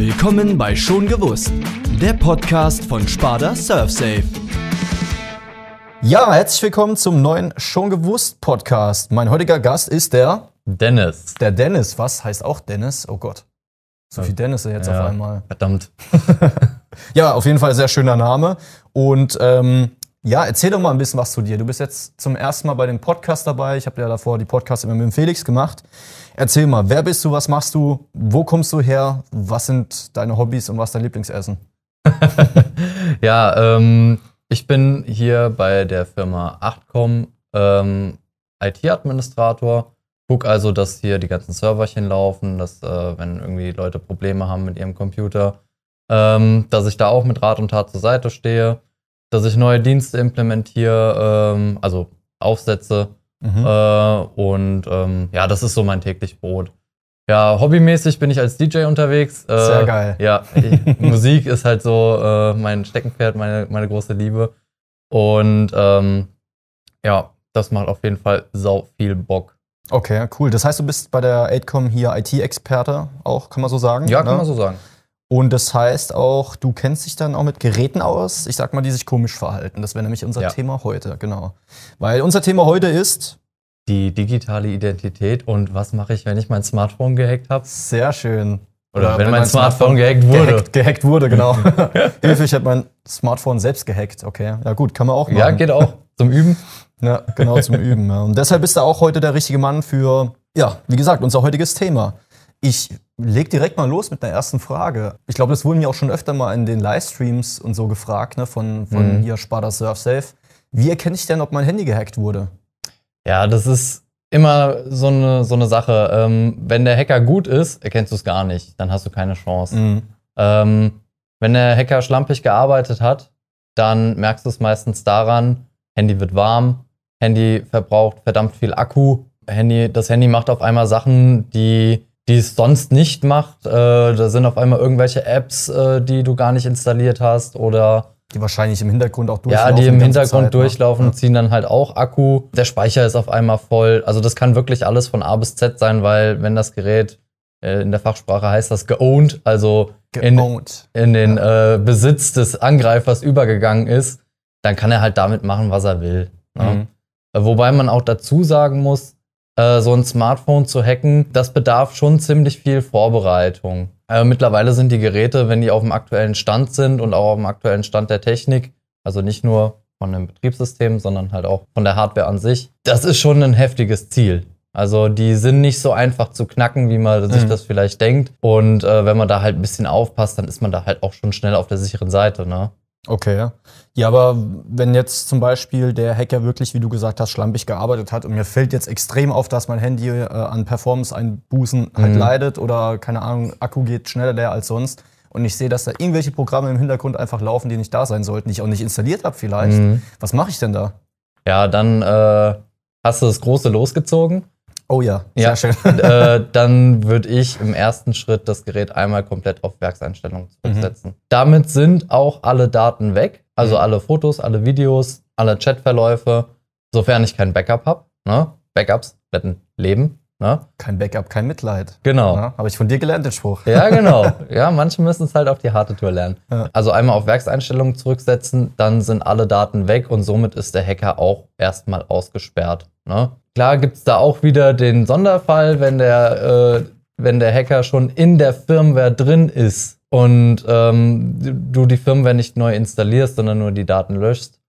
Willkommen bei Schon gewusst, der Podcast von Sparda Surfsafe. Ja, herzlich willkommen zum neuen Schon gewusst Podcast. Mein heutiger Gast ist der Dennis. Der Dennis, was heißt auch Dennis? Oh Gott. So viel Dennis jetzt ja, auf einmal. Verdammt. ja, auf jeden Fall sehr schöner Name. Und ähm, ja, erzähl doch mal ein bisschen was zu dir. Du bist jetzt zum ersten Mal bei dem Podcast dabei. Ich habe ja davor die Podcasts immer mit dem Felix gemacht. Erzähl mal, wer bist du, was machst du, wo kommst du her, was sind deine Hobbys und was ist dein Lieblingsessen? ja, ähm, ich bin hier bei der Firma 8 ähm, IT-Administrator. Guck also, dass hier die ganzen Serverchen laufen, dass äh, wenn irgendwie Leute Probleme haben mit ihrem Computer, ähm, dass ich da auch mit Rat und Tat zur Seite stehe dass ich neue Dienste implementiere, ähm, also aufsetze. Mhm. Äh, und ähm, ja, das ist so mein täglich Brot. Ja, hobbymäßig bin ich als DJ unterwegs. Äh, Sehr geil. Ja, ich, Musik ist halt so äh, mein Steckenpferd, meine, meine große Liebe. Und ähm, ja, das macht auf jeden Fall sau viel Bock. Okay, cool. Das heißt, du bist bei der 8 hier IT-Experte auch, kann man so sagen? Ja, ne? kann man so sagen. Und das heißt auch, du kennst dich dann auch mit Geräten aus, ich sag mal, die sich komisch verhalten. Das wäre nämlich unser ja. Thema heute, genau. Weil unser Thema heute ist die digitale Identität und was mache ich, wenn ich mein Smartphone gehackt habe? Sehr schön. Oder, Oder wenn, wenn, mein, mein Smartphone, Smartphone, gehackt wurde. Gehackt, gehackt wurde, genau. Hilfe, ich habe mein Smartphone selbst gehackt. Okay, ja gut, kann man auch machen. Ja, geht auch. Zum Üben. ja, genau, zum Üben. Ja. Und deshalb bist du auch heute der richtige Mann für, ja, wie gesagt, unser heutiges Thema. Ich Leg direkt mal los mit der ersten Frage. Ich glaube, das wurden ja auch schon öfter mal in den Livestreams und so gefragt, ne, von, von mhm. hier Spada Surf Safe. Wie erkenne ich denn, ob mein Handy gehackt wurde? Ja, das ist immer so eine, so eine Sache. Ähm, wenn der Hacker gut ist, erkennst du es gar nicht. Dann hast du keine Chance. Mhm. Ähm, wenn der Hacker schlampig gearbeitet hat, dann merkst du es meistens daran, Handy wird warm, Handy verbraucht verdammt viel Akku. Handy, das Handy macht auf einmal Sachen, die die es sonst nicht macht. Äh, da sind auf einmal irgendwelche Apps, äh, die du gar nicht installiert hast oder die wahrscheinlich im Hintergrund auch durchlaufen. Ja, die im Hintergrund Zeit, ne? durchlaufen, ja. ziehen dann halt auch Akku. Der Speicher ist auf einmal voll. Also das kann wirklich alles von A bis Z sein, weil wenn das Gerät, äh, in der Fachsprache heißt das geowned, also geowned. In, in, den ja. äh, Besitz des Angreifers übergegangen ist, dann kann er halt damit machen, was er will. Ne? Mhm. Äh, wobei man auch dazu sagen muss, äh, so ein Smartphone zu hacken, das bedarf schon ziemlich viel Vorbereitung. Äh, mittlerweile sind die Geräte, wenn die auf dem aktuellen Stand sind und auch auf dem aktuellen Stand der Technik, also nicht nur von dem Betriebssystem, sondern halt auch von der Hardware an sich, das ist schon ein heftiges Ziel. Also die sind nicht so einfach zu knacken, wie man mhm. sich das vielleicht denkt. Und äh, wenn man da halt ein bisschen aufpasst, dann ist man da halt auch schon schnell auf der sicheren Seite. Ne? Okay, ja. aber wenn jetzt zum Beispiel der Hacker wirklich, wie du gesagt hast, schlampig gearbeitet hat und mir fällt jetzt extrem auf, dass mein Handy äh, an Performance-Einbußen halt mhm. leidet oder keine Ahnung, Akku geht schneller leer als sonst und ich sehe, dass da irgendwelche Programme im Hintergrund einfach laufen, die nicht da sein sollten, die ich auch nicht installiert habe vielleicht. Mhm. Was mache ich denn da? Ja, dann äh, hast du das Große losgezogen Oh ja, sehr ja. schön. äh, dann würde ich im ersten Schritt das Gerät einmal komplett auf Werkseinstellungen zurücksetzen. Mhm. Damit sind auch alle Daten weg, also mhm. alle Fotos, alle Videos, alle Chatverläufe, sofern ich kein Backup habe. Ne? Backups retten Leben. Ne? Kein Backup, kein Mitleid. Genau. Ne? Habe ich von dir gelernt, den Spruch. Ja, genau. ja, manche müssen es halt auf die harte Tour lernen. Ja. Also einmal auf Werkseinstellungen zurücksetzen, dann sind alle Daten weg und somit ist der Hacker auch erstmal ausgesperrt. Ne? Klar gibt es da auch wieder den Sonderfall, wenn der, äh, wenn der Hacker schon in der Firmware drin ist und ähm, du die Firmware nicht neu installierst, sondern nur die Daten löschst.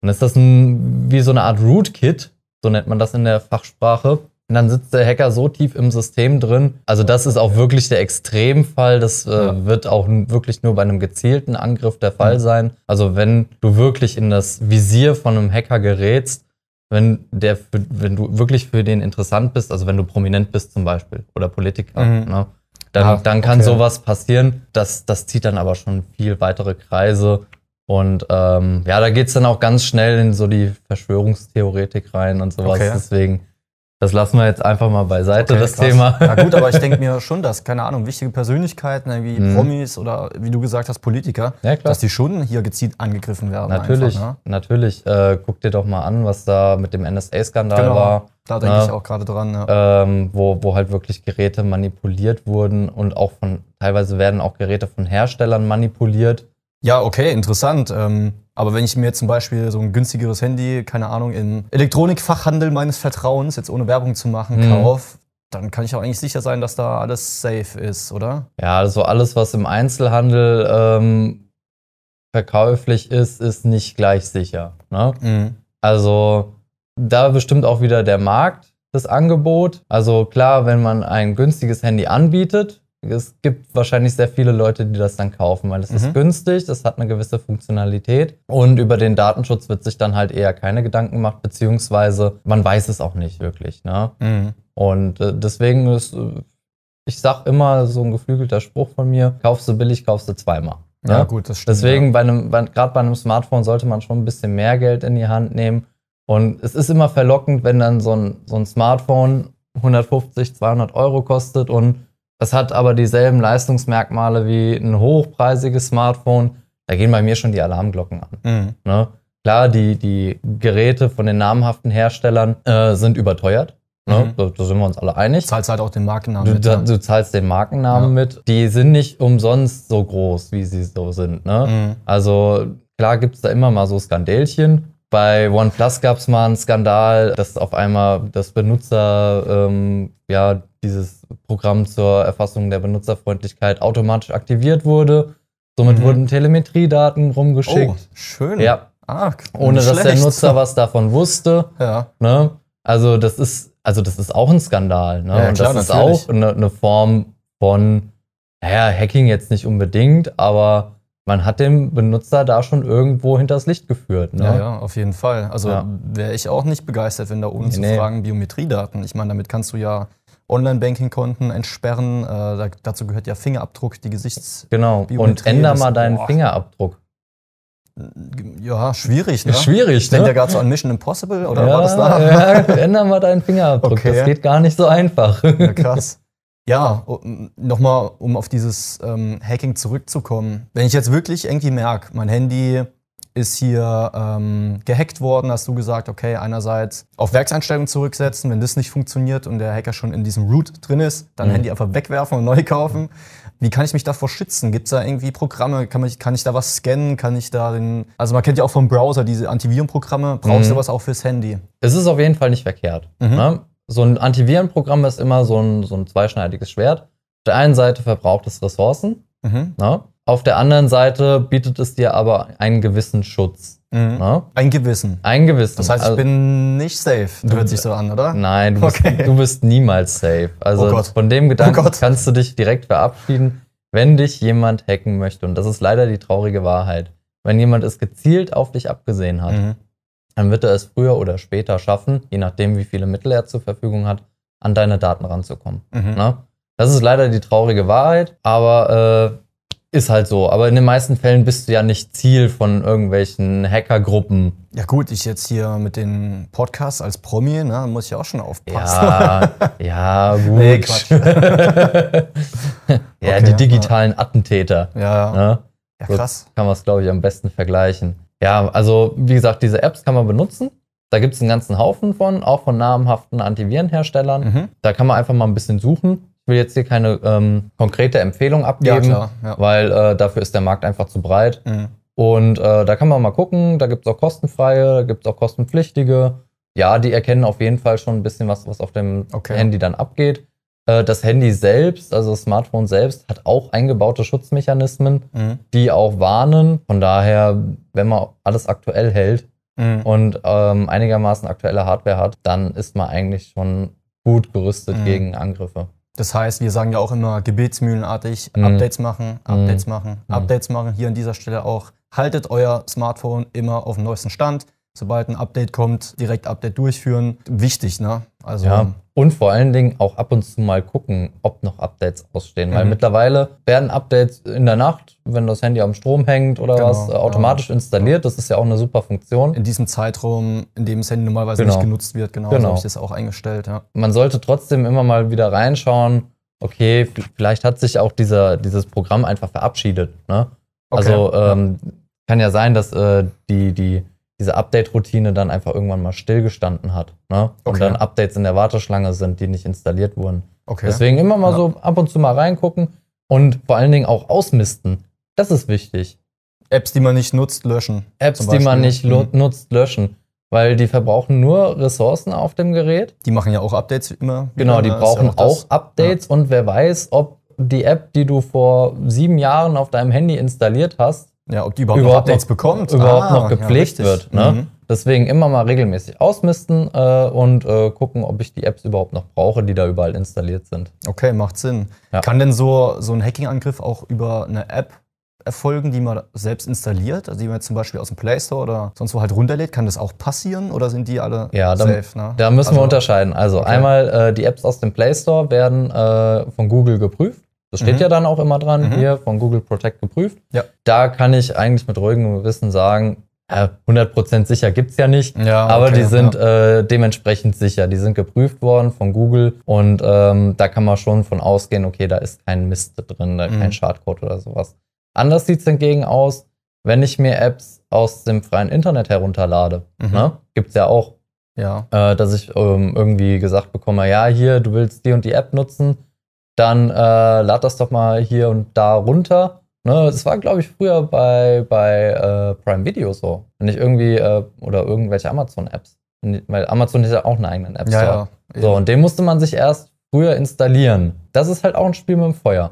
Dann ist das ein, wie so eine Art Rootkit, so nennt man das in der Fachsprache. Und dann sitzt der Hacker so tief im System drin. Also das ist auch wirklich der Extremfall. Das äh, wird auch wirklich nur bei einem gezielten Angriff der Fall mhm. sein. Also wenn du wirklich in das Visier von einem Hacker gerätst wenn, der, wenn du wirklich für den interessant bist, also wenn du prominent bist zum Beispiel oder Politiker, mhm. ne, dann, ah, dann kann okay. sowas passieren. Das, das zieht dann aber schon viel weitere Kreise. Und ähm, ja, da geht's dann auch ganz schnell in so die Verschwörungstheoretik rein und sowas. Okay. Deswegen das lassen wir jetzt einfach mal beiseite, okay, das krass. Thema. Ja gut, aber ich denke mir schon, dass, keine Ahnung, wichtige Persönlichkeiten, irgendwie mhm. Promis oder wie du gesagt hast, Politiker, ja, dass die schon hier gezielt angegriffen werden. Natürlich, einfach, ne? natürlich. Äh, guck dir doch mal an, was da mit dem NSA-Skandal genau, war. Da denke ne? ich auch gerade dran, ja. ähm, wo, wo halt wirklich Geräte manipuliert wurden und auch von, teilweise werden auch Geräte von Herstellern manipuliert. Ja, okay, interessant. Ähm, aber wenn ich mir zum Beispiel so ein günstigeres Handy, keine Ahnung, im Elektronikfachhandel meines Vertrauens, jetzt ohne Werbung zu machen, mhm. kaufe, dann kann ich auch eigentlich sicher sein, dass da alles safe ist, oder? Ja, also alles, was im Einzelhandel ähm, verkäuflich ist, ist nicht gleich sicher. Ne? Mhm. Also da bestimmt auch wieder der Markt das Angebot. Also klar, wenn man ein günstiges Handy anbietet, es gibt wahrscheinlich sehr viele Leute, die das dann kaufen, weil es mhm. ist günstig, das hat eine gewisse Funktionalität und über den Datenschutz wird sich dann halt eher keine Gedanken gemacht, beziehungsweise man weiß es auch nicht wirklich. Ne? Mhm. Und äh, deswegen ist, äh, ich sag immer so ein geflügelter Spruch von mir, kaufst du billig, kaufst du zweimal. Ja, ne? ja gut, das stimmt. Deswegen, ja. bei einem, gerade bei einem Smartphone sollte man schon ein bisschen mehr Geld in die Hand nehmen. Und es ist immer verlockend, wenn dann so ein, so ein Smartphone 150, 200 Euro kostet und das hat aber dieselben Leistungsmerkmale wie ein hochpreisiges Smartphone. Da gehen bei mir schon die Alarmglocken an. Mhm. Ne? Klar, die, die Geräte von den namhaften Herstellern äh, sind überteuert. Ne? Mhm. Da, da, sind wir uns alle einig. Du zahlst halt auch den Markennamen du, mit. Ja. Ne? Du zahlst den Markennamen ja. mit. Die sind nicht umsonst so groß, wie sie so sind. Ne? Mhm. Also klar gibt es da immer mal so Skandälchen. Bei OnePlus gab es mal einen Skandal, dass auf einmal das Benutzer, ähm, ja, dieses Programm zur Erfassung der Benutzerfreundlichkeit automatisch aktiviert wurde. Somit mhm. wurden Telemetriedaten rumgeschickt. Oh, schön. Ja. Arg. Ah, Ohne dass schlecht. der Nutzer was davon wusste. Ja. Ne? Also das ist, also das ist auch ein Skandal. Ne? Ja, Und klar, das natürlich. ist auch eine, eine Form von, naja, Hacking jetzt nicht unbedingt, aber man hat den Benutzer da schon irgendwo hinters Licht geführt. Ne? Ja, ja, auf jeden Fall. Also ja. wäre ich auch nicht begeistert, wenn da ohne nee, zu fragen Biometriedaten. Ich meine, damit kannst du ja Online-Banking-Konten entsperren. Äh, da, dazu gehört ja Fingerabdruck, die Gesichts. Genau. Und änder mal deinen boah. Fingerabdruck. Ja, schwierig, ne? Schwierig, ne? Denkt ja gerade so an Mission Impossible, oder ja, war das da? Ja, änder mal deinen Fingerabdruck. Okay. Das geht gar nicht so einfach. Ja, krass. Ja, nochmal, um auf dieses ähm, Hacking zurückzukommen. Wenn ich jetzt wirklich irgendwie merke, mein Handy ist hier ähm, gehackt worden, hast du gesagt, okay, einerseits auf Werkseinstellungen zurücksetzen, wenn das nicht funktioniert und der Hacker schon in diesem Root drin ist, dann mhm. Handy einfach wegwerfen und neu kaufen. Wie kann ich mich davor schützen? Gibt es da irgendwie Programme? Kann, mich, kann ich da was scannen? Kann ich da den. Also man kennt ja auch vom Browser diese Antivirenprogramme. Brauchst mhm. du was auch fürs Handy? Es ist auf jeden Fall nicht verkehrt. Mhm. Ne? so ein Antivirenprogramm ist immer so ein, so ein zweischneidiges Schwert. Auf der einen Seite verbraucht es Ressourcen, mhm. ne? auf der anderen Seite bietet es dir aber einen gewissen Schutz. Mhm. Ne? Ein Gewissen. Ein Gewissen. Das heißt, ich also, bin nicht safe. Du, hört sich so an, oder? Nein, du, okay. bist, du bist, niemals safe. Also oh von dem oh Gedanken oh kannst du dich direkt verabschieden, wenn dich jemand hacken möchte. Und das ist leider die traurige Wahrheit. Wenn jemand es gezielt auf dich abgesehen hat. Mhm dann wird er es früher oder später schaffen, je nachdem, wie viele Mittel er zur Verfügung hat, an deine Daten ranzukommen. Mhm. Ne? Das ist leider die traurige Wahrheit, aber äh, ist halt so. Aber in den meisten Fällen bist du ja nicht Ziel von irgendwelchen Hackergruppen. Ja gut, ich jetzt hier mit den Podcasts als Promi, ne, muss ich auch schon aufpassen. Ja, ja gut. Nee, Quatsch. ja, okay, die digitalen ja. Attentäter. Ja, ja. Ne? ja krass. So kann man es, glaube ich, am besten vergleichen. Ja, also wie gesagt, diese Apps kann man benutzen. Da gibt es einen ganzen Haufen von, auch von namhaften Antivirenherstellern. Mhm. Da kann man einfach mal ein bisschen suchen. Ich will jetzt hier keine ähm, konkrete Empfehlung abgeben, ja, klar, ja. weil äh, dafür ist der Markt einfach zu breit. Mhm. Und äh, da kann man mal gucken, da gibt es auch kostenfreie, da gibt es auch kostenpflichtige. Ja, die erkennen auf jeden Fall schon ein bisschen was, was auf dem okay. Handy dann abgeht. Äh, das Handy selbst, also das Smartphone selbst, hat auch eingebaute Schutzmechanismen, mhm. die auch warnen. Von daher, wenn man alles aktuell hält mhm. und ähm, einigermaßen aktuelle Hardware hat, dann ist man eigentlich schon gut gerüstet mhm. gegen Angriffe. Das heißt, wir sagen ja auch immer gebetsmühlenartig, mhm. Updates machen, mhm. Updates machen, mhm. Updates machen. Hier an dieser Stelle auch, haltet euer Smartphone immer auf dem neuesten Stand sobald ein Update kommt, direkt Update durchführen. Wichtig, ne? Also ja. Und vor allen Dingen auch ab und zu mal gucken, ob noch Updates ausstehen. Mhm. Weil mittlerweile werden Updates in der Nacht, wenn das Handy am Strom hängt oder genau, was, automatisch ja. installiert. Das ist ja auch eine super Funktion. In diesem Zeitraum, in dem das Handy normalerweise genau. nicht genutzt wird, genau, genau. So habe ich das auch eingestellt. Ja. Man sollte trotzdem immer mal wieder reinschauen, okay, vielleicht hat sich auch dieser, dieses Programm einfach verabschiedet. Ne? Okay. Also ähm, kann ja sein, dass äh, die, die diese Update-Routine dann einfach irgendwann mal stillgestanden hat. Ne? Und dann Updates in der Warteschlange sind, die nicht installiert wurden. Okay. Deswegen immer mal ja. so ab und zu mal reingucken und vor allen Dingen auch ausmisten. Das ist wichtig. Apps, die man nicht nutzt, löschen. Apps, die man nicht mhm. nutzt, löschen. Weil die verbrauchen nur Ressourcen auf dem Gerät. Die machen ja auch Updates immer. Genau, die ne? brauchen ja auch, auch, Updates ja. und wer weiß, ob die App, die du vor sieben Jahren auf deinem Handy installiert hast, ja, ob die überhaupt, überhaupt noch, bekommt. Überhaupt ah, noch gepflegt ja, wird. Ne? Mhm. Deswegen immer mal regelmäßig ausmisten äh, und äh, gucken, ob ich die Apps überhaupt noch brauche, die da überall installiert sind. Okay, macht Sinn. Ja. Kann denn so, so ein Hacking-Angriff auch über eine App erfolgen, die man selbst installiert, also die man zum Beispiel aus dem Play Store oder sonst wo halt runterlädt, kann das auch passieren oder sind die alle ja, da, safe? Ne? Da müssen also, wir unterscheiden. Also okay. einmal äh, die Apps aus dem Play Store werden äh, von Google geprüft das steht mhm. ja dann auch immer dran, mhm. hier von Google Protect geprüft. Ja. Da kann ich eigentlich mit ruhigem Wissen sagen, 100% sicher gibt's ja nicht, ja, aber die sind ja. äh, dementsprechend sicher. Die sind geprüft worden von Google und ähm, da kann man schon von ausgehen, okay, da ist kein Mist drin, mhm. kein Schadcode oder sowas. Anders sieht's hingegen aus, wenn ich mir Apps aus dem freien Internet herunterlade. Mhm. Ne? Gibt's ja auch. Ja. Äh, dass ich ähm, irgendwie gesagt bekomme, ja, hier, du willst die und die App nutzen dann äh, lad das doch mal hier und da runter. Ne, das war, glaube ich, früher bei, bei äh, Prime Video so. Wenn ich irgendwie, äh, oder irgendwelche Amazon-Apps. Weil Amazon hat ja auch eine eigene App Store. Ja, ja, so, und den musste man sich erst früher installieren. Das ist halt auch ein Spiel mit dem Feuer.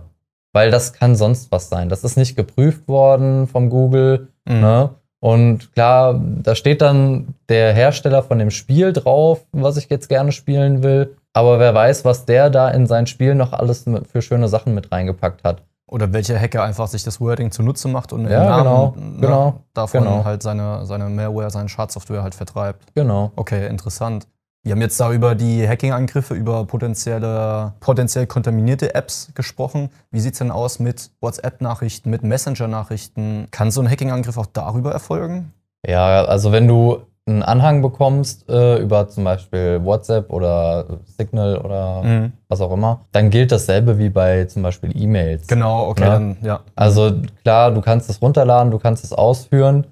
Weil das kann sonst was sein. Das ist nicht geprüft worden vom Google. Mhm. Ne? Und klar, da steht dann der Hersteller von dem Spiel drauf, was ich jetzt gerne spielen will. Aber wer weiß, was der da in sein Spiel noch alles für schöne Sachen mit reingepackt hat. Oder welcher Hacker einfach sich das Wording zunutze macht und ja, genau, Namen, ne, genau, ne, davon genau. halt seine, seine Malware, seine Schadsoftware halt vertreibt. Genau. Okay, interessant. Wir haben jetzt da über die Hacking-Angriffe, über potenzielle, potenziell kontaminierte Apps gesprochen. Wie sieht es denn aus mit WhatsApp-Nachrichten, mit Messenger-Nachrichten? Kann so ein Hacking-Angriff auch darüber erfolgen? Ja, also wenn du einen Anhang bekommst äh, über zum Beispiel WhatsApp oder Signal oder mhm. was auch immer, dann gilt dasselbe wie bei zum Beispiel E-Mails. Genau, okay, ne? dann, ja. Also klar, du kannst es runterladen, du kannst es ausführen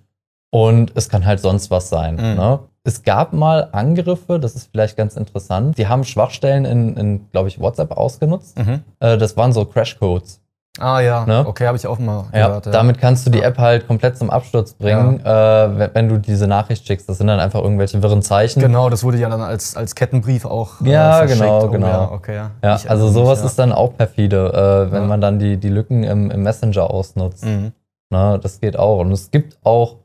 und es kann halt sonst was sein. Mhm. Ne? Es gab mal Angriffe, das ist vielleicht ganz interessant. Die haben Schwachstellen in, in glaube ich, WhatsApp ausgenutzt. Mhm. Äh, das waren so Crashcodes. Ah ja, ne? okay, habe ich auch mal ja, gehört. Ja. Damit kannst du die App halt komplett zum Absturz bringen, ja. äh, wenn du diese Nachricht schickst. Das sind dann einfach irgendwelche wirren Zeichen. Genau, das wurde ja dann als, als Kettenbrief auch äh, Ja, genau, oh, genau. Ja, okay, ja. Ich also sowas mich, ist dann auch perfide, äh, wenn man dann die, die Lücken im, im Messenger ausnutzt. Mhm. Ne, das geht auch. Und es gibt auch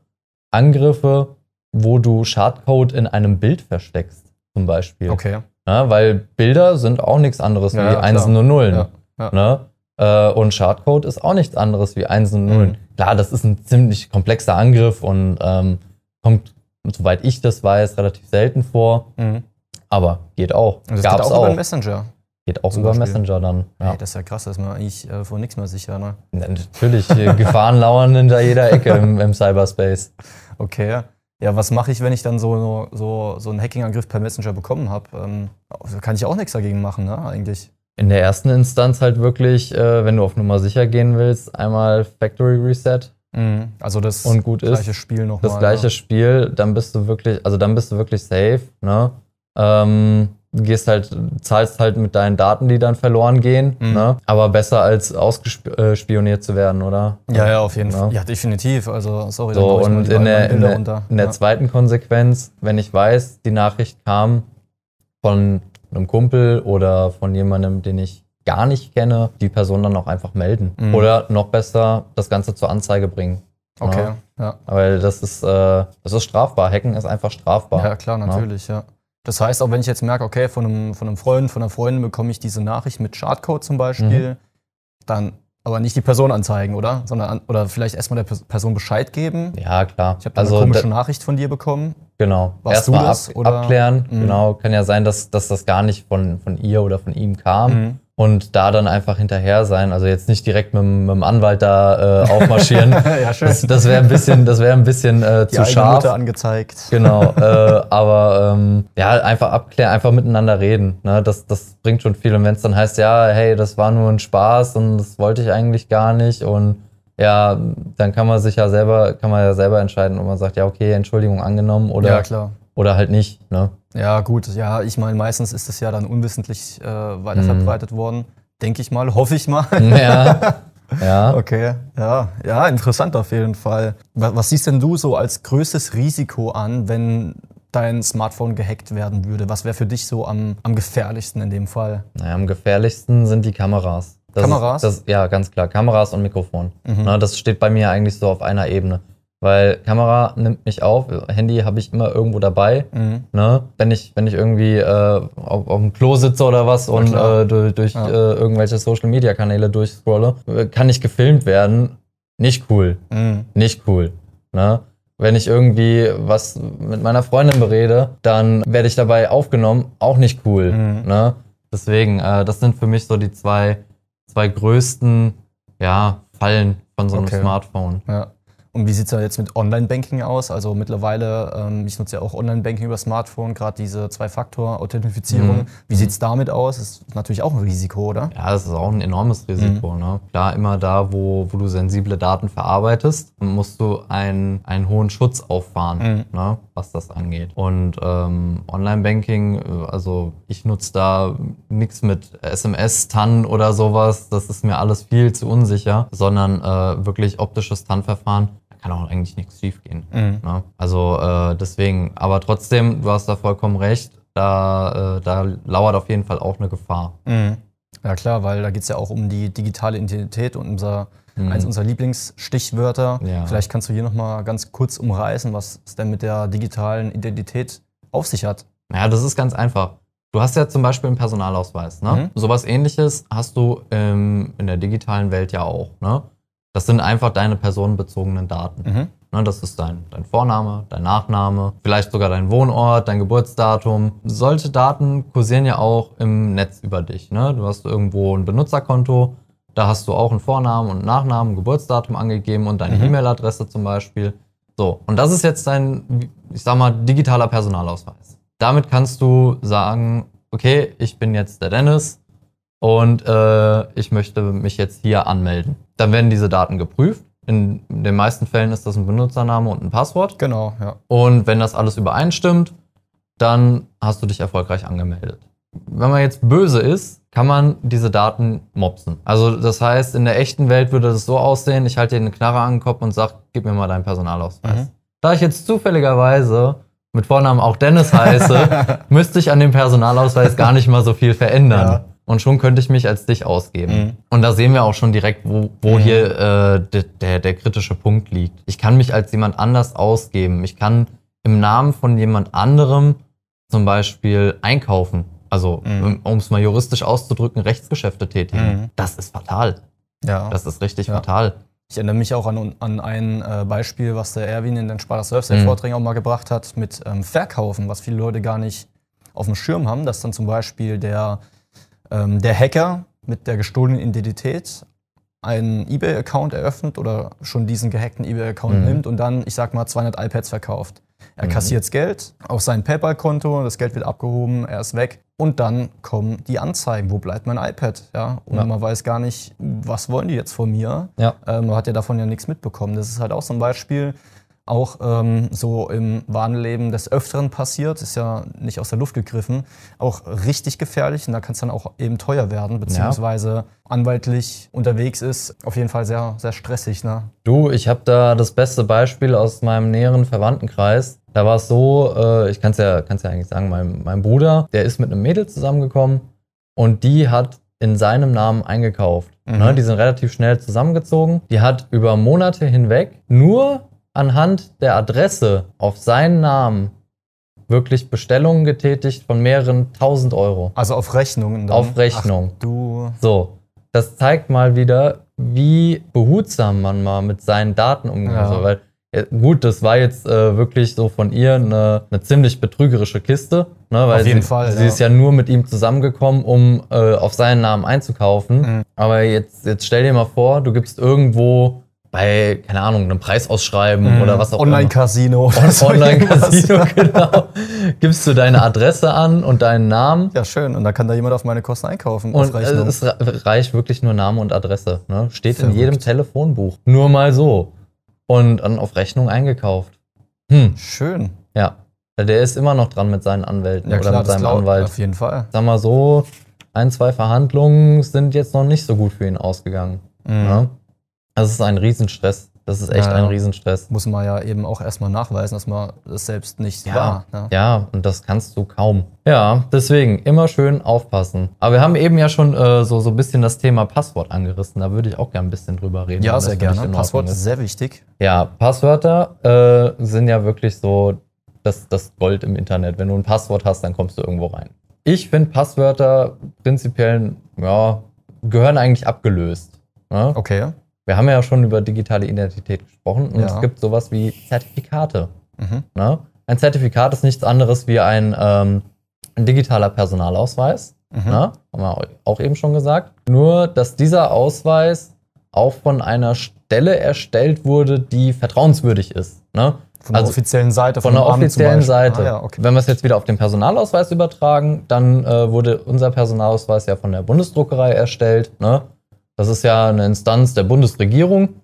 Angriffe, wo du Schadcode in einem Bild versteckst, zum Beispiel. Okay. Ne, weil Bilder sind auch nichts anderes wie Einsen und Nullen. Ne? Äh, und Shardcode ist auch nichts anderes wie Einsen und Nullen. Mhm. Klar, das ist ein ziemlich komplexer Angriff und ähm, kommt, soweit ich das weiß, relativ selten vor. Mhm. Aber geht auch. Und also das Gab's geht auch, auch über Messenger. Geht auch über Messenger dann. Ja. Hey, das ist ja krass, dass man eigentlich äh, vor nichts mehr sicher. Ne? Ja, natürlich, äh, Gefahren lauern hinter jeder Ecke im, im Cyberspace. Okay. Ja, was mache ich, wenn ich dann so, so, so einen Hacking-Angriff per Messenger bekommen habe? Ähm, also kann ich auch nichts dagegen machen, ne, eigentlich in der ersten Instanz halt wirklich, äh, wenn du auf Nummer sicher gehen willst, einmal Factory Reset. Mhm. Also das und gut gleiche ist, Spiel nochmal. Das gleiche ja. Spiel, dann bist du wirklich, also dann bist du wirklich safe, ne? Ähm, gehst halt, zahlst halt mit deinen Daten, die dann verloren gehen, mhm. ne? Aber besser als ausgespioniert äh, zu werden, oder? Ja, ja, auf jeden ne? Fall. Ja, definitiv. Also sorry, so, und in der, in der, in der zweiten Konsequenz, wenn ich weiß, die Nachricht kam von einem Kumpel oder von jemandem, den ich gar nicht kenne, die Person dann auch einfach melden. Mhm. Oder noch besser, das Ganze zur Anzeige bringen. Okay, na? ja. Weil das ist, äh, das ist strafbar. Hacken ist einfach strafbar. Ja, klar, natürlich, na? ja. Das heißt, auch wenn ich jetzt merke, okay, von einem, von einem Freund, von einer Freundin bekomme ich diese Nachricht mit Chartcode zum Beispiel, mhm. dann aber nicht die Person anzeigen, oder? Sondern an, oder vielleicht erstmal der Person Bescheid geben. Ja, klar. Ich habe also, eine komische Nachricht von dir bekommen. Genau. Warst Erstmal ab, abklären. Mhm. Genau. Kann ja sein, dass, dass das gar nicht von, von ihr oder von ihm kam. Mhm. Und da dann einfach hinterher sein, also jetzt nicht direkt mit, mit dem Anwalt da äh, aufmarschieren. ja, schön. Das, das wäre ein bisschen, das wäre ein bisschen äh, Die zu scharf. Mutter angezeigt. Genau. Äh, aber ähm, ja, einfach abklären, einfach miteinander reden. Ne? Das, das bringt schon viel. Und wenn es dann heißt, ja, hey, das war nur ein Spaß und das wollte ich eigentlich gar nicht und ja, dann kann man sich ja selber, kann man ja selber entscheiden, ob man sagt, ja, okay, Entschuldigung angenommen oder, ja, oder halt nicht. Ne? Ja, gut, ja, ich meine, meistens ist es ja dann unwissentlich äh, weiter mhm. verbreitet worden. Denke ich mal, hoffe ich mal. Ja. ja. Okay, ja, ja, interessant auf jeden Fall. Was, was siehst denn du so als größtes Risiko an, wenn dein Smartphone gehackt werden würde? Was wäre für dich so am, am gefährlichsten in dem Fall? Naja, am gefährlichsten sind die Kameras. Das Kameras? Ist, das, ja, ganz klar. Kameras und Mikrofon. Mhm. Na, ne, das steht bei mir eigentlich so auf einer Ebene. Weil Kamera nimmt mich auf, Handy habe ich immer irgendwo dabei. Mhm. Ne? Wenn, ich, wenn ich irgendwie äh, auf, auf, dem Klo sitze oder was und äh, durch, durch ja. äh, irgendwelche Social Media Kanäle durchscrolle, äh, kann ich gefilmt werden. Nicht cool. Mhm. Nicht cool. Ne? Wenn ich irgendwie was mit meiner Freundin berede, dann werde ich dabei aufgenommen. Auch nicht cool. Mhm. Ne? Deswegen, äh, das sind für mich so die zwei zwei größten ja, Fallen von so einem okay. Smartphone. Ja. Und wie sieht es jetzt mit Online-Banking aus? Also mittlerweile, ähm, ich nutze ja auch Online-Banking über Smartphone, gerade diese Zwei-Faktor-Authentifizierung. Mhm. Wie mhm. sieht es damit aus? Ist natürlich auch ein Risiko, oder? Ja, das ist auch ein enormes Risiko. Mhm. Ne? Klar, immer da, wo, wo du sensible Daten verarbeitest, musst du einen, einen hohen Schutz auffahren, mhm. ne? was das angeht. Und ähm, Online-Banking, äh, also ich nutze da nichts mit SMS, TAN oder sowas. Das ist mir alles viel zu unsicher, sondern äh, wirklich optisches TAN-Verfahren kann auch eigentlich nichts schiefgehen. Mhm. Ne? Also äh, deswegen, aber trotzdem, du hast da vollkommen recht, da, äh, da lauert auf jeden Fall auch eine Gefahr. Mhm. Ja klar, weil da geht es ja auch um die digitale Identität und unser, mhm. eins unserer Lieblingsstichwörter. Ja. Vielleicht kannst du hier nochmal ganz kurz umreißen, was es denn mit der digitalen Identität auf sich hat. Ja, das ist ganz einfach. Du hast ja zum Beispiel einen Personalausweis. Ne? Mhm. Sowas ähnliches hast du ähm, in der digitalen Welt ja auch. Ne? Das sind einfach deine personenbezogenen Daten. Mhm. Ne, das ist dein, dein Vorname, dein Nachname, vielleicht sogar dein Wohnort, dein Geburtsdatum. Solche Daten kursieren ja auch im Netz über dich. Ne? Du hast irgendwo ein Benutzerkonto, da hast du auch einen Vornamen und einen Nachnamen, Geburtsdatum angegeben und deine mhm. E-Mail-Adresse zum Beispiel. So, und das ist jetzt dein, ich sag mal, digitaler Personalausweis. Damit kannst du sagen, okay, ich bin jetzt der Dennis, und äh, ich möchte mich jetzt hier anmelden. Dann werden diese Daten geprüft. In den meisten Fällen ist das ein Benutzername und ein Passwort. Genau, ja. Und wenn das alles übereinstimmt, dann hast du dich erfolgreich angemeldet. Wenn man jetzt böse ist, kann man diese Daten mopsen. Also das heißt, in der echten Welt würde das so aussehen, ich halte dir eine Knarre an den Kopf und sage, gib mir mal deinen Personalausweis. Mhm. Da ich jetzt zufälligerweise mit Vornamen auch Dennis heiße, müsste ich an dem Personalausweis gar nicht mal so viel verändern. Ja und schon könnte ich mich als dich ausgeben. Mhm. Und da sehen wir auch schon direkt, wo, wo mhm. hier äh, der, der, kritische Punkt liegt. Ich kann mich als jemand anders ausgeben. Ich kann im Namen von jemand anderem zum Beispiel einkaufen. Also, mhm. um es mal juristisch auszudrücken, Rechtsgeschäfte tätigen. Mhm. Das ist fatal. Ja. Das ist richtig ja. fatal. Ich erinnere mich auch an, an ein äh, Beispiel, was der Erwin in den Sparta Surfset-Vorträgen mhm. auch mal gebracht hat, mit ähm, Verkaufen, was viele Leute gar nicht auf dem Schirm haben, dass dann zum Beispiel der ähm, der Hacker mit der gestohlenen Identität einen eBay-Account eröffnet oder schon diesen gehackten eBay-Account mhm. nimmt und dann, ich sag mal, 200 iPads verkauft. Er mhm. kassiert Geld auf sein PayPal-Konto, das Geld wird abgehoben, er ist weg und dann kommen die Anzeigen. Wo bleibt mein iPad? Ja, und ja. man weiß gar nicht, was wollen die jetzt von mir? Ja. Ähm, man hat ja davon ja nichts mitbekommen. Das ist halt auch so ein Beispiel, auch ähm, so im wahren des Öfteren passiert, ist ja nicht aus der Luft gegriffen, auch richtig gefährlich und da kann es dann auch eben teuer werden, beziehungsweise ja. anwaltlich unterwegs ist. Auf jeden Fall sehr, sehr stressig. Ne? Du, ich habe da das beste Beispiel aus meinem näheren Verwandtenkreis. Da war es so, äh, ich kann es ja, kann's ja eigentlich sagen, mein, mein Bruder, der ist mit einem Mädel zusammengekommen und die hat in seinem Namen eingekauft. Ne? Mhm. Ne, die sind relativ schnell zusammengezogen. Die hat über Monate hinweg nur anhand der Adresse auf seinen Namen wirklich Bestellungen getätigt von mehreren tausend Euro. Also auf Rechnungen dann? Auf Rechnung. Ach, du. So, das zeigt mal wieder, wie behutsam man mal mit seinen Daten umgeht. Ja. Weil äh, gut, das war jetzt äh, wirklich so von ihr eine, eine ziemlich betrügerische Kiste. Ne, weil auf jeden sie, Fall. Sie ja. ist ja nur mit ihm zusammengekommen, um äh, auf seinen Namen einzukaufen. Mhm. Aber jetzt, jetzt stell dir mal vor, du gibst irgendwo bei, keine Ahnung, einem Preisausschreiben mhm. oder was auch Online -Casino immer. Online-Casino. Online-Casino, genau. Gibst du deine Adresse an und deinen Namen. Ja, schön. Und da kann da jemand auf meine Kosten einkaufen. Und äh, es reicht wirklich nur Name und Adresse. Ne? Steht Sehr in jedem Telefonbuch. Nur mal so. Und dann auf Rechnung eingekauft. Hm. Schön. Ja. Der ist immer noch dran mit seinen Anwälten ja, klar, oder mit seinem laut, Anwalt. Auf jeden Fall. Sag mal so, ein, zwei Verhandlungen sind jetzt noch nicht so gut für ihn ausgegangen. Mhm. Ne? Das also, ist ein Riesenstress. Das ist echt ja, ein Riesenstress. Muss man ja eben auch erstmal nachweisen, dass man das selbst nicht ja, war. Ne? Ja, und das kannst du kaum. Ja, deswegen immer schön aufpassen. Aber wir haben eben ja schon äh, so, so ein bisschen das Thema Passwort angerissen. Da würde ich auch gerne ein bisschen drüber reden. Ja, sehr gerne. Passwort ist sehr wichtig. Ja, Passwörter äh, sind ja wirklich so das, das Gold im Internet. Wenn du ein Passwort hast, dann kommst du irgendwo rein. Ich finde Passwörter prinzipiell, ja, gehören eigentlich abgelöst. Ne? Okay wir haben ja schon über digitale Identität gesprochen und ja. es gibt sowas wie Zertifikate. Mhm. Ne? Ein Zertifikat ist nichts anderes wie ein, ähm, ein digitaler Personalausweis. Mhm. Ne? Haben wir auch eben schon gesagt. Nur, dass dieser Ausweis auch von einer Stelle erstellt wurde, die vertrauenswürdig ist. Ne? Von der also, offiziellen Seite. Von, von der offiziellen ah, Seite. Ah, ja, okay. Wenn wir es jetzt wieder auf den Personalausweis übertragen, dann äh, wurde unser Personalausweis ja von der Bundesdruckerei erstellt. Ne? Das ist ja eine Instanz der Bundesregierung.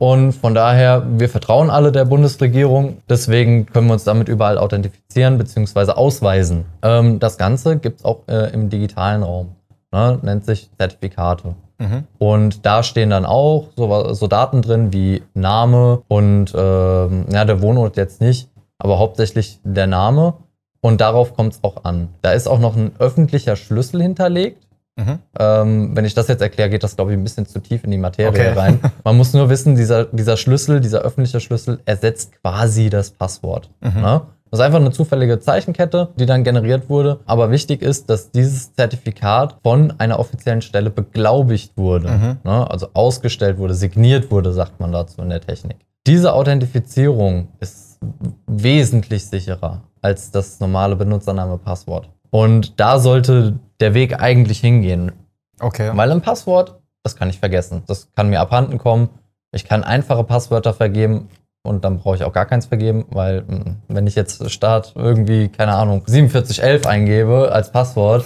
Und von daher, wir vertrauen alle der Bundesregierung. Deswegen können wir uns damit überall authentifizieren bzw. ausweisen. Ähm, das Ganze gibt es auch äh, im digitalen Raum. Ne? Nennt sich Zertifikate. Mhm. Und da stehen dann auch so, so Daten drin wie Name und äh, ja, der Wohnort jetzt nicht, aber hauptsächlich der Name. Und darauf kommt es auch an. Da ist auch noch ein öffentlicher Schlüssel hinterlegt. Mhm. Ähm, wenn ich das jetzt erkläre, geht das, glaube ich, ein bisschen zu tief in die Materie okay. rein. Man muss nur wissen, dieser, dieser Schlüssel, dieser öffentliche Schlüssel ersetzt quasi das Passwort. Mhm. Ne? Das ist einfach eine zufällige Zeichenkette, die dann generiert wurde. Aber wichtig ist, dass dieses Zertifikat von einer offiziellen Stelle beglaubigt wurde. Mhm. Ne? Also ausgestellt wurde, signiert wurde, sagt man dazu in der Technik. Diese Authentifizierung ist wesentlich sicherer als das normale benutzernahme passwort und da sollte der Weg eigentlich hingehen. Okay. Weil ein Passwort, das kann ich vergessen. Das kann mir abhanden kommen. Ich kann einfache Passwörter vergeben und dann brauche ich auch gar keins vergeben, weil hm, wenn ich jetzt Start irgendwie, keine Ahnung, 4711 eingebe als Passwort,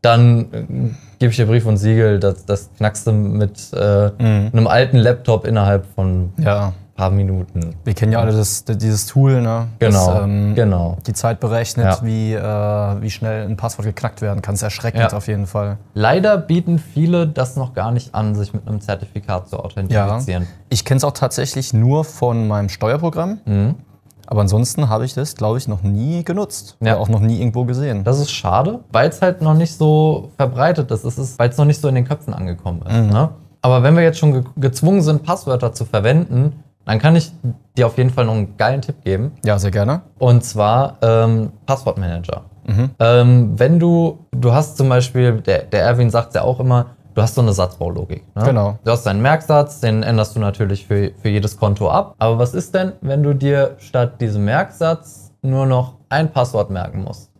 dann äh, gebe ich dir Brief und Siegel, das, das knackst du mit äh, mhm. einem alten Laptop innerhalb von ja paar Minuten. Wir kennen ja alle das, dieses Tool, ne? Genau, das, ähm, genau. die Zeit berechnet, ja. wie, äh, wie schnell ein Passwort geknackt werden kann. Das ist erschreckend ja. auf jeden Fall. Leider bieten viele das noch gar nicht an, sich mit einem Zertifikat zu authentifizieren. Ja. Ich kenne es auch tatsächlich nur von meinem Steuerprogramm. Mhm. Aber ansonsten habe ich das, glaube ich, noch nie genutzt. Ja. Oder auch noch nie irgendwo gesehen. Das ist schade, weil es halt noch nicht so verbreitet ist, ist weil es noch nicht so in den Köpfen angekommen ist. Mhm. Ne? Aber wenn wir jetzt schon ge gezwungen sind, Passwörter zu verwenden, dann kann ich dir auf jeden Fall noch einen geilen Tipp geben. Ja, sehr gerne. Und zwar ähm, Passwortmanager. Mhm. Ähm, wenn du, du hast zum Beispiel, der, der Erwin sagt ja auch immer, du hast so eine Satzbaulogik. Ne? Genau. Du hast deinen Merksatz, den änderst du natürlich für, für jedes Konto ab. Aber was ist denn, wenn du dir statt diesem Merksatz nur noch ein Passwort merken musst?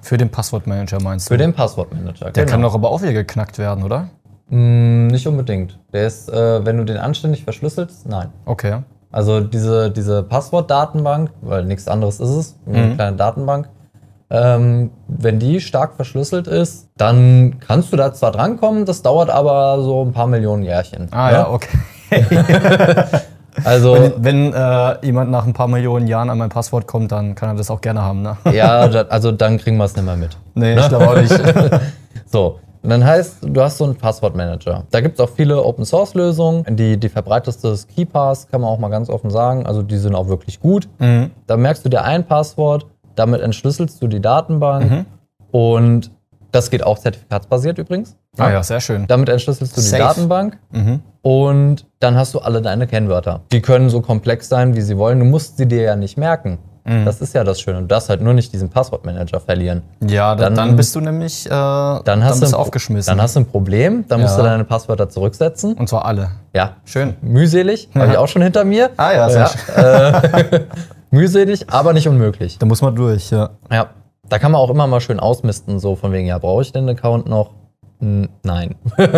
Für den Passwortmanager meinst du? Für den Passwortmanager. genau. Der kann genau. doch aber auch wieder geknackt werden, oder? Mm, nicht unbedingt. Der ist, äh, wenn du den anständig verschlüsselst, nein. Okay. Also diese, diese Passwortdatenbank, weil nichts anderes ist es, eine mhm. kleine Datenbank, ähm, wenn die stark verschlüsselt ist, dann kannst du da zwar drankommen, das dauert aber so ein paar Millionen Jährchen. Ah ja, ja okay. also wenn, wenn äh, jemand nach ein paar Millionen Jahren an mein Passwort kommt, dann kann er das auch gerne haben, ne? ja, also dann kriegen wir es nicht mehr mit. Nee, ne? ich glaube auch nicht. so, und dann heißt, du hast so einen Passwortmanager. Da gibt es auch viele Open-Source-Lösungen. Die, die verbreiteste ist KeyPass, kann man auch mal ganz offen sagen. Also die sind auch wirklich gut. Mhm. Da merkst du dir ein Passwort, damit entschlüsselst du die Datenbank mhm. und das geht auch zertifikatsbasiert übrigens. Ah ja, sehr schön. Damit entschlüsselst du Safe. die Datenbank mhm. und dann hast du alle deine Kennwörter. Die können so komplex sein, wie sie wollen. Du musst sie dir ja nicht merken. Mhm. Das ist ja das Schöne. Und das halt nur nicht diesen Passwortmanager verlieren. Ja, dann, dann bist du nämlich äh, dann hast dann bist du aufgeschmissen. Dann hast du ein Problem, dann ja. musst du deine Passwörter zurücksetzen. Und zwar alle. Ja. Schön. Mühselig, habe ich auch schon hinter mir. Ah ja, sehr ja. Schön. Äh, mühselig, aber nicht unmöglich. Da muss man durch, ja. Ja. Da kann man auch immer mal schön ausmisten, so von wegen, ja, brauche ich den Account noch? Nein.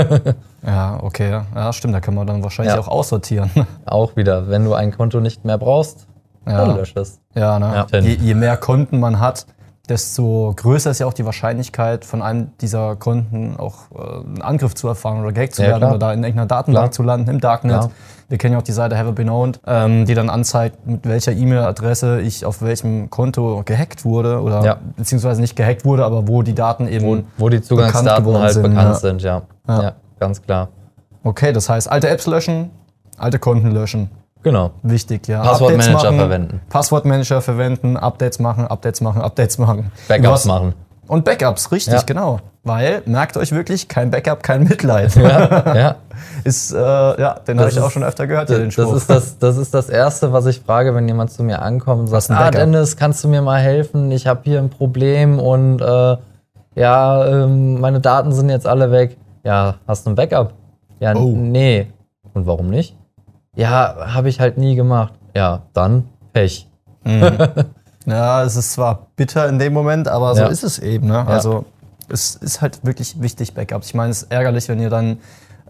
ja, okay. Ja, stimmt. Da können wir dann wahrscheinlich ja. auch aussortieren. Auch wieder. Wenn du ein Konto nicht mehr brauchst, ja. dann löscht es. Ja, ne? Ja. Je, je, mehr Konten man hat, desto größer ist ja auch die Wahrscheinlichkeit, von einem dieser Konten auch äh, einen Angriff zu erfahren oder gehackt zu werden oder da in irgendeiner Datenbank zu landen, im Darknet. Wir kennen ja auch die Seite Have Been Owned, ähm, die dann anzeigt, mit welcher E-Mail-Adresse ich auf welchem Konto gehackt wurde oder ja. beziehungsweise nicht gehackt wurde, aber wo die Daten eben wo, wo die Zugangsdaten bekannt halt sind. bekannt ja. sind, ja. ja. ja. ganz klar. Okay, das heißt, alte Apps löschen, alte Konten löschen. Genau. Wichtig, ja. Passwortmanager verwenden. Passwortmanager verwenden, Updates machen, Updates machen, Updates machen. Backups machen. Und Backups, richtig, ja. genau. Weil, merkt euch wirklich, kein Backup, kein Mitleid. Ja, ja. ist, äh, ja den habe ich auch schon öfter gehört, ja, den Spruch. Das ist das, das ist das Erste, was ich frage, wenn jemand zu mir ankommt und sagt, ah Dennis, kannst du mir mal helfen? Ich habe hier ein Problem und äh, ja, ähm, meine Daten sind jetzt alle weg. Ja, hast du ein Backup? Ja, oh. nee. Und warum nicht? Ja, habe ich halt nie gemacht. Ja, dann Pech. Mhm. ja, es ist zwar bitter in dem Moment, aber so ja. ist es eben. Ne? Also ja. es ist halt wirklich wichtig, Backups. Ich meine, es ist ärgerlich, wenn ihr dann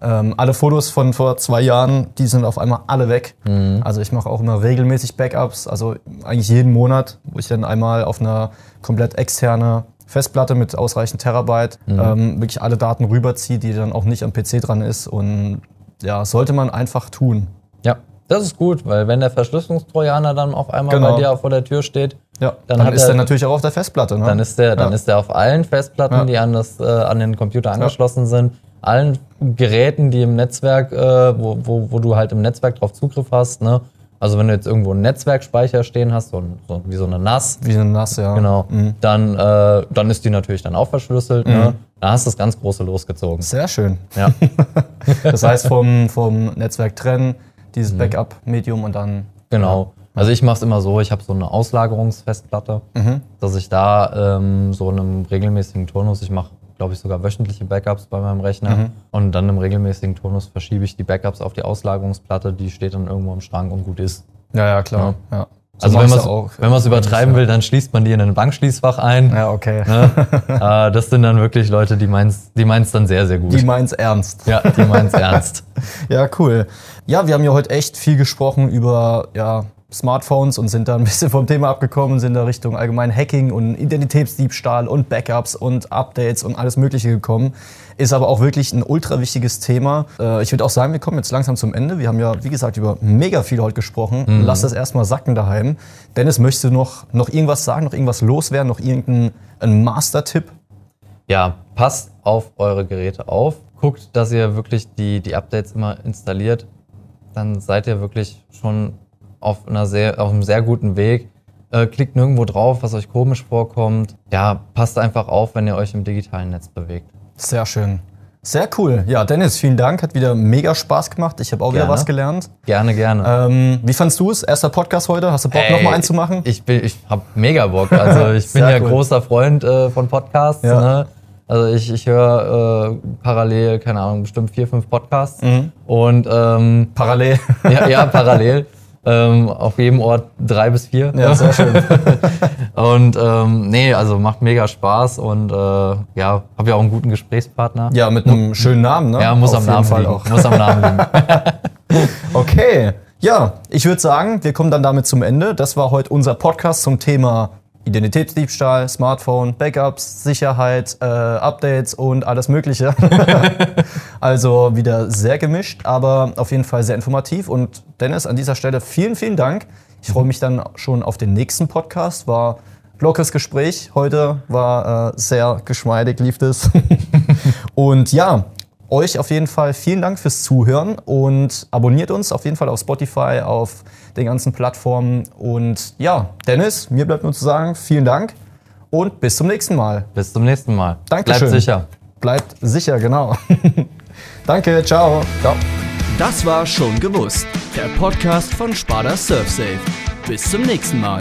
ähm, alle Fotos von vor zwei Jahren, die sind auf einmal alle weg. Mhm. Also ich mache auch immer regelmäßig Backups, also eigentlich jeden Monat, wo ich dann einmal auf einer komplett externe Festplatte mit ausreichend Terabyte mhm. ähm, wirklich alle Daten rüberziehe, die dann auch nicht am PC dran ist. Und ja, sollte man einfach tun. Ja, das ist gut, weil wenn der Verschlüsselungstrojaner dann auf einmal genau. bei dir vor der Tür steht, ja. dann, dann ist er, der natürlich auch auf der Festplatte. Ne? Dann ist der, dann ja. ist er auf allen Festplatten, ja. die an, das, äh, an den Computer angeschlossen sind, allen Geräten, die im Netzwerk, äh, wo, wo, wo du halt im Netzwerk drauf Zugriff hast. Ne? Also wenn du jetzt irgendwo einen Netzwerkspeicher stehen hast, so, so wie so eine NAS. Wie eine NAS, ja. Genau. Mhm. Dann, äh, dann ist die natürlich dann auch verschlüsselt. Ne? Mhm. Ne? Da hast du das ganz große losgezogen. Sehr schön. Ja. das heißt vom, vom Netzwerk trennen dieses mhm. Backup-Medium und dann. Genau. Also ich mache es immer so, ich habe so eine Auslagerungsfestplatte, mhm. dass ich da ähm, so in einem regelmäßigen Turnus, ich mache glaube ich sogar wöchentliche Backups bei meinem Rechner mhm. und dann im regelmäßigen Turnus verschiebe ich die Backups auf die Auslagerungsplatte, die steht dann irgendwo im Schrank und gut ist. Ja, ja, klar. Ja. Ja also so wenn man es wenn man es übertreiben ja. will, dann schließt man die in ein Bankschließfach ein. Ja, okay. Ne? äh, das sind dann wirklich Leute, die meins, die meins dann sehr, sehr gut. Die meins ernst. Ja, die meins ernst. ja, cool. Ja, wir haben ja heute echt viel gesprochen über ja, Smartphones und sind da ein bisschen vom Thema abgekommen, sind da Richtung allgemein Hacking und Identitätsdiebstahl und Backups und Updates und alles Mögliche gekommen. Ist aber auch wirklich ein ultra wichtiges Thema. Äh, ich würde auch sagen, wir kommen jetzt langsam zum Ende. Wir haben ja, wie gesagt, über mega viel heute gesprochen. Mhm. Lass das erstmal sacken daheim. Dennis, möchtest du noch, noch irgendwas sagen, noch irgendwas loswerden, noch irgendeinen Master-Tipp? Ja, passt auf eure Geräte auf. Guckt, dass ihr wirklich die, die Updates immer installiert. Dann seid ihr wirklich schon auf, einer sehr, auf einem sehr guten Weg. Äh, klickt nirgendwo drauf, was euch komisch vorkommt. Ja, passt einfach auf, wenn ihr euch im digitalen Netz bewegt. Sehr schön. Sehr cool. Ja, Dennis, vielen Dank. Hat wieder mega Spaß gemacht. Ich habe auch gerne. wieder was gelernt. Gerne, gerne. Ähm, wie fandest du es? Erster Podcast heute. Hast du Bock, nochmal einen zu machen? Ich, ich habe mega Bock. Also ich bin ja cool. großer Freund äh, von Podcasts. Ja. Ne? Also ich, ich höre äh, parallel, keine Ahnung, bestimmt vier, fünf Podcasts. Mhm. Und ähm, parallel. Ja, ja parallel. Ähm, auf jedem Ort drei bis vier. Ja, sehr schön. und ähm, nee, also macht mega Spaß und äh, ja, habe ja auch einen guten Gesprächspartner. Ja, mit einem schönen Namen, ne? Ja, muss auf am Namen Fall liegen. Auch. Muss am Namen liegen. okay. Ja, ich würde sagen, wir kommen dann damit zum Ende. Das war heute unser Podcast zum Thema Identitätsdiebstahl, Smartphone, Backups, Sicherheit, äh, Updates und alles Mögliche. also wieder sehr gemischt, aber auf jeden Fall sehr informativ. Und Dennis, an dieser Stelle vielen, vielen Dank. Ich freue mich dann schon auf den nächsten Podcast. War lockeres Gespräch heute, war äh, sehr geschmeidig, lief das. und ja, euch auf jeden Fall vielen Dank fürs Zuhören und abonniert uns auf jeden Fall auf Spotify, auf den ganzen Plattformen. Und ja, Dennis, mir bleibt nur zu sagen, vielen Dank und bis zum nächsten Mal. Bis zum nächsten Mal. Dankeschön. Bleibt sicher. Bleibt sicher, genau. Danke, ciao. Ciao. Das war schon gewusst. Der Podcast von Sparda Surfsafe. Bis zum nächsten Mal.